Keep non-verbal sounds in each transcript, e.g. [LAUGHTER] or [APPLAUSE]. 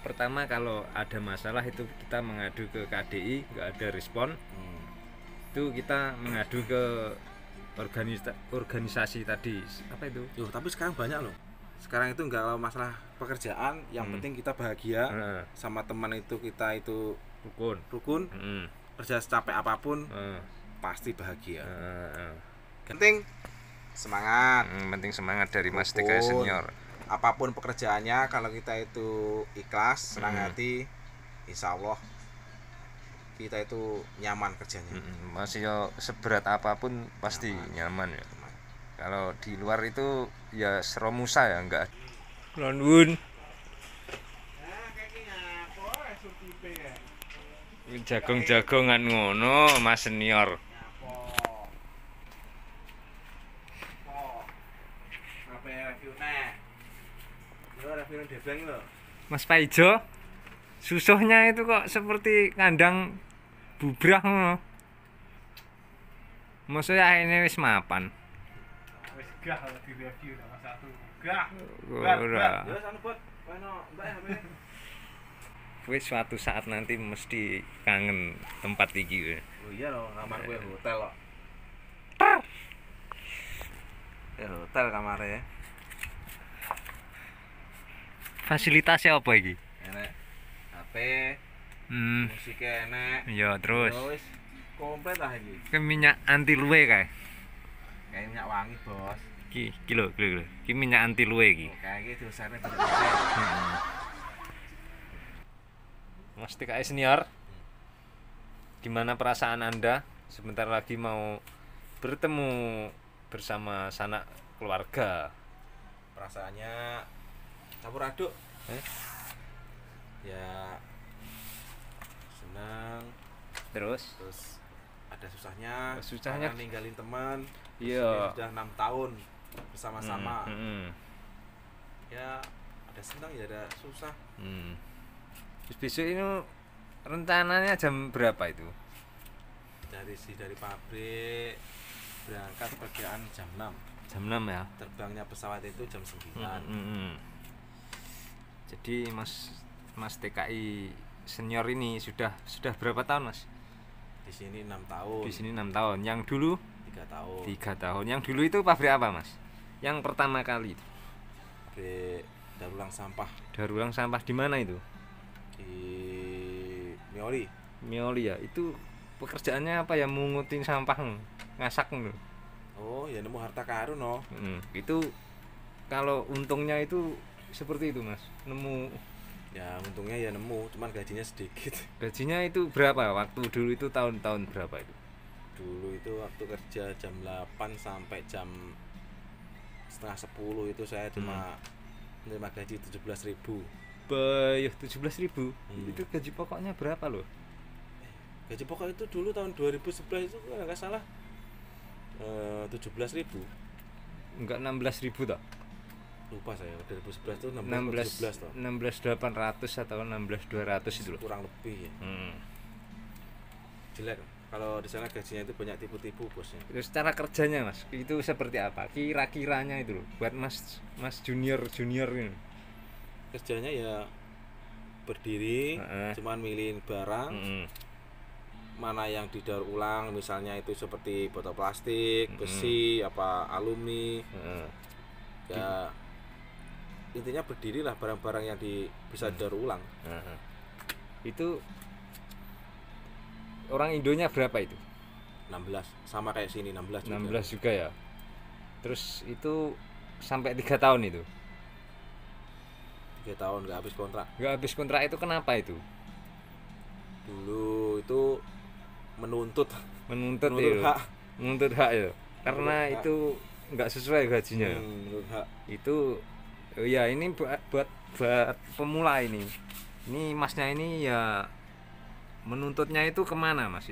pertama kalau ada masalah itu kita mengadu ke KDI nggak ada respon hmm. itu kita mengadu ke organisa organisasi tadi apa itu Loh, tapi sekarang banyak loh sekarang itu enggak masalah pekerjaan yang hmm. penting kita bahagia hmm. sama teman itu kita itu rukun rukun hmm. kerja secapek apapun hmm. pasti bahagia hmm. penting semangat hmm, penting semangat dari rukun. Mas Tika senior apapun pekerjaannya kalau kita itu ikhlas senang hmm. hati insya Allah kita itu nyaman kerjanya hmm, hmm, masih yo seberat apapun pasti nyaman, nyaman ya nyaman. kalau di luar itu ya seromusa ya enggak London jagung-jagongan ngono mas senior Mas Paijo susuhnya itu kok seperti kandang bubrah ngono maksudnya akhirnya wis mapan wis gah di review sama satu gah ora terus anu buat ono mbak wis suatu saat nanti mesti kangen tempat iki oh iya lo, kamar gue hotel loh eh, ter hotel kamarnya ya fasilitasnya apa lagi? enak HP hmm. musik ya enak iya terus terus ya komplit lah iki ke minyak anti luwe kae kayak minyak wangi bos ki kilo kilo kilo ki minyak anti luwe lagi. Oh, kayak dosane hmm. Mas TKI e senior gimana perasaan anda sebentar lagi mau bertemu bersama sanak keluarga perasaannya campur aduk eh? ya senang terus terus ada susahnya susahnya ninggalin teman iya sudah enam tahun bersama-sama hmm, hmm. ya ada senang ya ada susah hmm. terus besok ini rencananya jam berapa itu dari si dari pabrik berangkat perkiraan jam 6 jam 6 ya terbangnya pesawat itu jam 9 hmm, hmm. hmm jadi mas mas TKI senior ini sudah sudah berapa tahun mas di sini enam tahun di sini enam tahun yang dulu tiga tahun tiga tahun yang dulu itu pabrik apa mas yang pertama kali itu pabrik daur sampah daur ulang sampah di mana itu di Mioli Mioli ya itu pekerjaannya apa ya mengutin sampah ngasak nu gitu. oh ya nemu harta karun no oh. hmm, itu kalau untungnya itu seperti itu mas nemu ya untungnya ya nemu cuman gajinya sedikit [LAUGHS] gajinya itu berapa waktu dulu itu tahun-tahun berapa itu dulu itu waktu kerja jam 8 sampai jam setengah 10 itu saya cuma hmm. menerima gaji 17 ribu Bayuh 17 ribu hmm. itu gaji pokoknya berapa loh eh, gaji pokok itu dulu tahun 2011 itu kalau nggak salah eh, tujuh belas ribu enggak 16 ribu tak lupa saya 2011 itu 16 16 16 800 atau 16 200 itu loh. kurang lebih ya hmm. jelek kalau di sana gajinya itu banyak tipu-tipu bosnya itu secara kerjanya mas itu seperti apa kira-kiranya itu loh buat mas mas junior junior ini kerjanya ya berdiri uh -uh. cuman milih barang uh mana yang didaur ulang misalnya itu seperti botol plastik uh -uh. besi apa alumni uh -uh. ya intinya berdirilah barang-barang yang di, bisa hmm. daur ulang uh-huh. itu orang Indonya berapa itu 16 sama kayak sini 16 juga 16 juga ya terus itu sampai tiga tahun itu tiga tahun nggak habis kontrak nggak habis kontrak itu kenapa itu dulu itu menuntut menuntut, menuntut ya. hak menuntut hak ya karena menuntut itu nggak sesuai gajinya ya? hmm, menuntut hak itu oh ya ini buat buat, buat pemula ini ini masnya ini ya menuntutnya itu kemana mas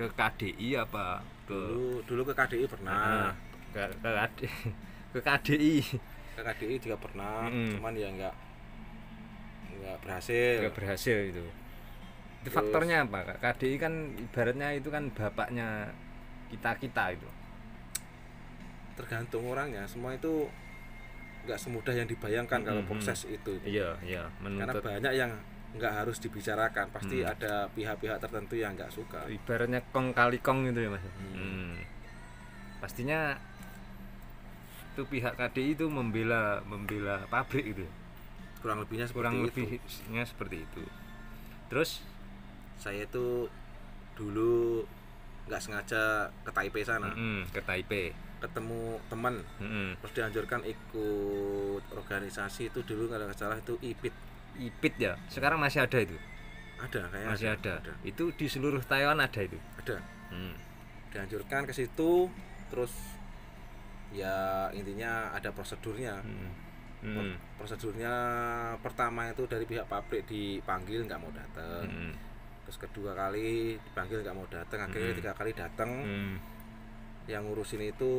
ke KDI apa ke dulu dulu ke KDI pernah nah, ke ke KDI ke KDI ke KDI juga pernah hmm. cuman ya enggak enggak berhasil enggak berhasil itu itu Terus, faktornya apa KDI kan ibaratnya itu kan bapaknya kita kita itu tergantung orangnya semua itu nggak semudah yang dibayangkan mm -hmm. kalau proses itu iya iya menuntut. karena banyak yang nggak harus dibicarakan pasti hmm. ada pihak-pihak tertentu yang nggak suka ibaratnya kong kali kong gitu ya mas hmm. Hmm. pastinya itu pihak KDI itu membela membela pabrik itu. Ya? kurang lebihnya seperti kurang lebihnya itu. seperti itu terus saya itu dulu nggak sengaja ke Taipei sana hmm, ke Taipei ketemu teman hmm. terus dianjurkan ikut organisasi itu dulu nggak salah itu IPIT IPIT ya sekarang masih ada itu ada kayak masih ada, ada. ada. itu di seluruh Taiwan ada itu ada hmm. dianjurkan ke situ terus ya intinya ada prosedurnya hmm. Hmm. prosedurnya pertama itu dari pihak pabrik dipanggil nggak mau datang hmm. terus kedua kali dipanggil nggak mau datang akhirnya hmm. tiga kali datang hmm yang ngurusin itu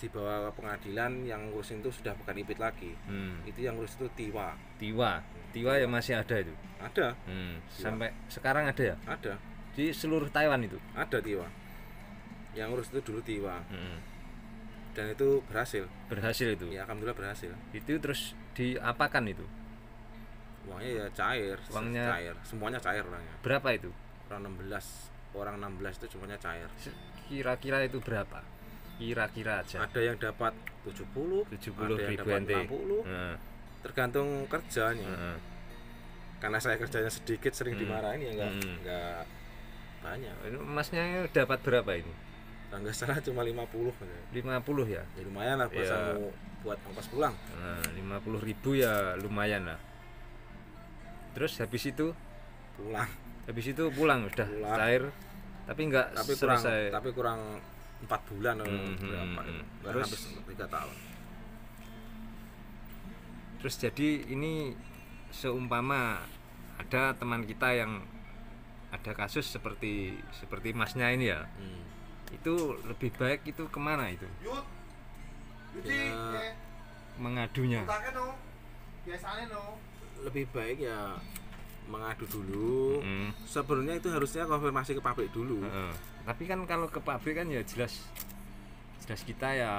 di bawah pengadilan yang ngurusin itu sudah bukan ipit lagi hmm. itu yang ngurus itu tiwa tiwa tiwa yang masih ada itu ada hmm. Tiwa. sampai sekarang ada ya ada di seluruh Taiwan itu ada tiwa yang ngurus itu dulu tiwa hmm. dan itu berhasil berhasil itu ya alhamdulillah berhasil itu terus diapakan itu uangnya ya cair uangnya cair semuanya cair uangnya berapa itu kurang 16 orang 16 itu semuanya cair kira-kira itu berapa kira-kira aja ada yang dapat 70 70 ada yang dapat 60 hmm. tergantung kerjanya hmm. karena saya kerjanya sedikit sering hmm. dimarahin ya enggak hmm. enggak banyak emasnya dapat berapa ini kalau salah cuma 50 50 ya? ya lumayan lah pas ya. buat ongkos pulang lima puluh ribu ya lumayan lah terus habis itu pulang habis itu pulang udah pulang. cair tapi enggak tapi kurang selesai. tapi kurang empat bulan eh, hmm, hmm, berapa hmm, terus habis tiga tahun terus jadi ini seumpama ada teman kita yang ada kasus seperti seperti masnya ini ya hmm. itu lebih baik itu kemana itu ya. ya, mengadunya lebih baik ya mengadu dulu. Mm -hmm. itu harusnya konfirmasi ke pabrik dulu. Mm Tapi kan kalau ke pabrik kan ya jelas jelas kita ya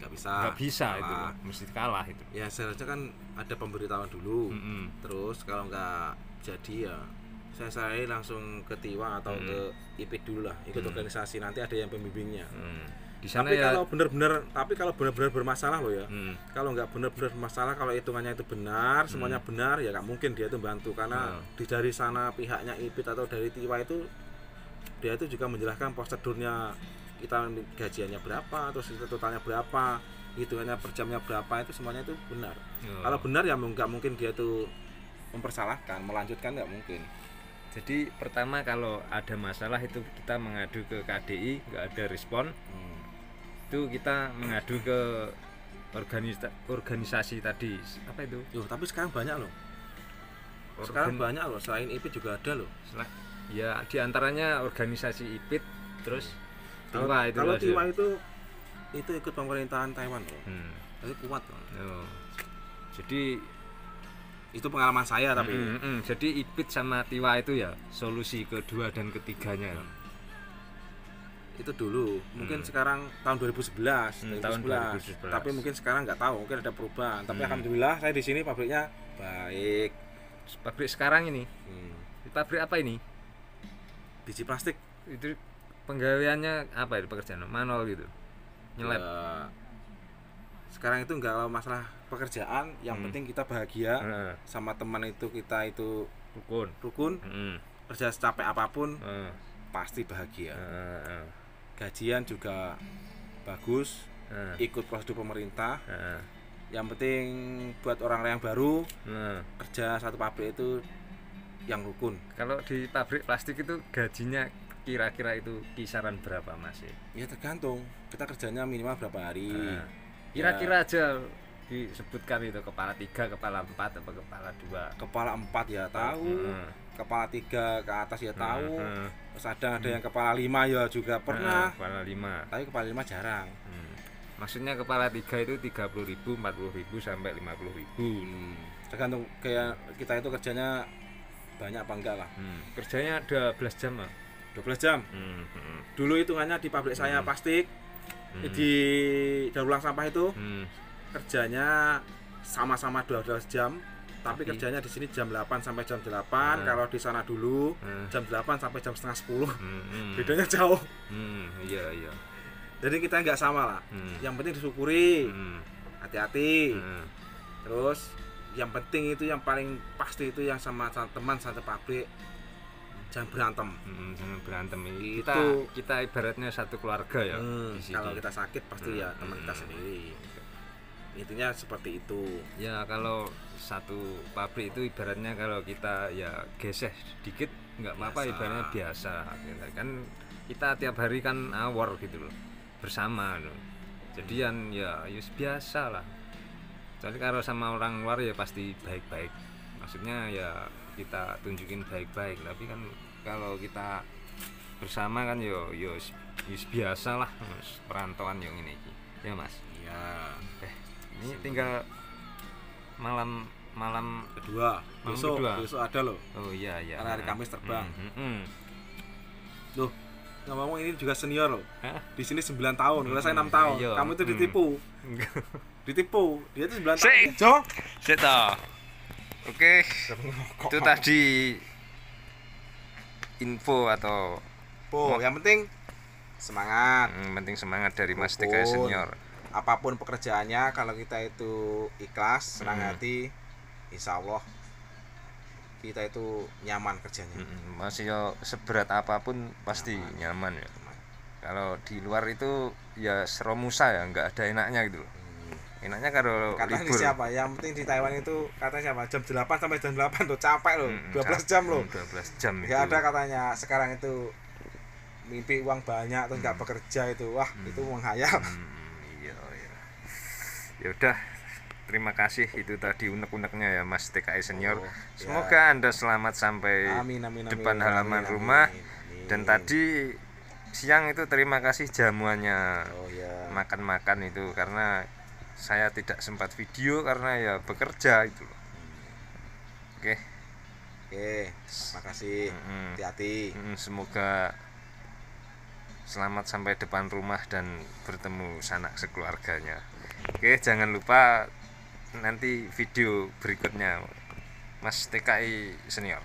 nggak bisa nggak bisa kalah. itu loh. mesti kalah itu ya seharusnya kan ada pemberitahuan dulu mm -hmm. terus kalau nggak jadi ya saya saya langsung ke Tiwa atau mm ke IP dulu lah ikut mm organisasi nanti ada yang pembimbingnya mm di sana tapi ya kalau benar-benar tapi kalau benar-benar bermasalah loh ya hmm. kalau nggak benar-benar bermasalah kalau hitungannya itu benar hmm. semuanya benar ya nggak mungkin dia itu bantu karena hmm. di dari sana pihaknya Ipit atau dari Tiwa itu dia itu juga menjelaskan prosedurnya kita gajiannya berapa terus itu totalnya berapa hitungannya per jamnya berapa itu semuanya itu benar hmm. kalau benar ya nggak mungkin dia itu mempersalahkan melanjutkan nggak mungkin jadi pertama kalau ada masalah itu kita mengadu ke KDI nggak ada respon hmm itu kita mengadu ke organisa organisasi tadi apa itu Yo, tapi sekarang banyak loh Organ... sekarang banyak loh selain IPIT juga ada loh Selain ya diantaranya organisasi IPIT terus Tiwa itu kalau Tiwa itu itu ikut pemerintahan Taiwan loh hmm. tapi kuat loh Yo. jadi itu pengalaman saya tapi hmm, hmm, hmm. jadi IPIT sama Tiwa itu ya solusi kedua dan ketiganya hmm itu dulu mungkin hmm. sekarang tahun 2011 hmm, 2011, tahun 2011 tapi mungkin sekarang nggak tahu mungkin ada perubahan tapi hmm. alhamdulillah saya di sini pabriknya baik pabrik sekarang ini hmm. pabrik apa ini biji plastik itu penggaliannya apa itu pekerjaan manual gitu nyelap uh, ya, sekarang itu nggak masalah pekerjaan yang hmm. penting kita bahagia hmm. sama teman itu kita itu rukun rukun hmm. kerja capek apapun hmm. pasti bahagia hmm gajian juga bagus hmm. ikut prosedur pemerintah hmm. yang penting buat orang yang baru hmm. kerja satu pabrik itu yang rukun kalau di pabrik plastik itu gajinya kira-kira itu kisaran berapa mas ya tergantung kita kerjanya minimal berapa hari ya. kira-kira ya. aja disebutkan itu kepala tiga kepala empat atau kepala dua kepala empat ya tahu hmm kepala tiga ke atas ya tahu hmm. hmm. terus ada ada hmm. yang kepala lima ya juga hmm, pernah hmm, kepala lima tapi kepala lima jarang hmm. maksudnya kepala tiga itu tiga puluh ribu empat puluh ribu sampai lima puluh ribu hmm. tergantung kayak kita itu kerjanya banyak apa enggak lah hmm. kerjanya ada belas jam lah belas jam hmm, hmm. dulu hitungannya di pabrik hmm. saya plastik hmm. di daur ulang sampah itu hmm. kerjanya sama-sama dua belas jam tapi, kerjanya di sini jam 8 sampai jam 8 hmm. kalau di sana dulu hmm. jam 8 sampai jam setengah 10 hmm, hmm. bedanya jauh hmm. iya iya jadi kita nggak sama lah hmm. yang penting disyukuri hmm. hati-hati hmm. hmm. terus yang penting itu yang paling pasti itu yang sama teman satu pabrik jangan berantem hmm, jangan berantem ini kita kita ibaratnya satu keluarga ya hmm, kalau kita sakit pasti ya hmm, ya teman hmm. kita sendiri intinya seperti itu ya kalau satu pabrik itu ibaratnya kalau kita ya geseh sedikit nggak apa-apa ibaratnya biasa gitu. kan kita tiap hari kan awar gitu loh bersama loh. jadian ya yus ya biasa lah jadi kalau sama orang luar ya pasti baik-baik maksudnya ya kita tunjukin baik-baik tapi kan kalau kita bersama kan yo yo biasa lah perantauan yang ini ya mas ya eh ini tinggal malam malam kedua malam besok kedua. besok ada loh oh iya iya karena hari Kamis terbang mm -hmm. loh ngomong ini juga senior loh di sini 9 tahun kalau saya 6 mm-hmm. tahun Ayo. Iya. kamu itu ditipu mm-hmm. ditipu dia itu 9 tahun jo tahu. oke itu tadi info atau Po, yang penting semangat. Hmm, penting semangat dari Mas Tika Senior apapun pekerjaannya kalau kita itu ikhlas senang hmm. hati insya Allah kita itu nyaman kerjanya hmm, hmm. masih seberat apapun pasti nyaman, nyaman ya nyaman. kalau di luar itu ya seromusa ya nggak ada enaknya gitu loh hmm. enaknya kalau kata libur. siapa yang penting di Taiwan itu kata siapa jam 8 sampai jam 8 tuh capek loh hmm, 12 hmm, jam loh 12 hmm, jam ya ada katanya sekarang itu mimpi uang banyak tuh nggak hmm. bekerja itu wah hmm. itu menghayal hmm ya udah terima kasih itu tadi unek-uneknya ya Mas TKI e senior. Oh, ya. Semoga Anda selamat sampai amin, amin, amin, depan amin, halaman amin, rumah. Amin, amin. Dan tadi siang itu terima kasih jamuannya. Oh ya. Makan-makan itu karena saya tidak sempat video karena ya bekerja itu loh. Oke. Oke, makasih. kasih. Hati-hati. Semoga selamat sampai depan rumah dan bertemu sanak sekeluarganya. Oke, jangan lupa nanti video berikutnya Mas TKI senior.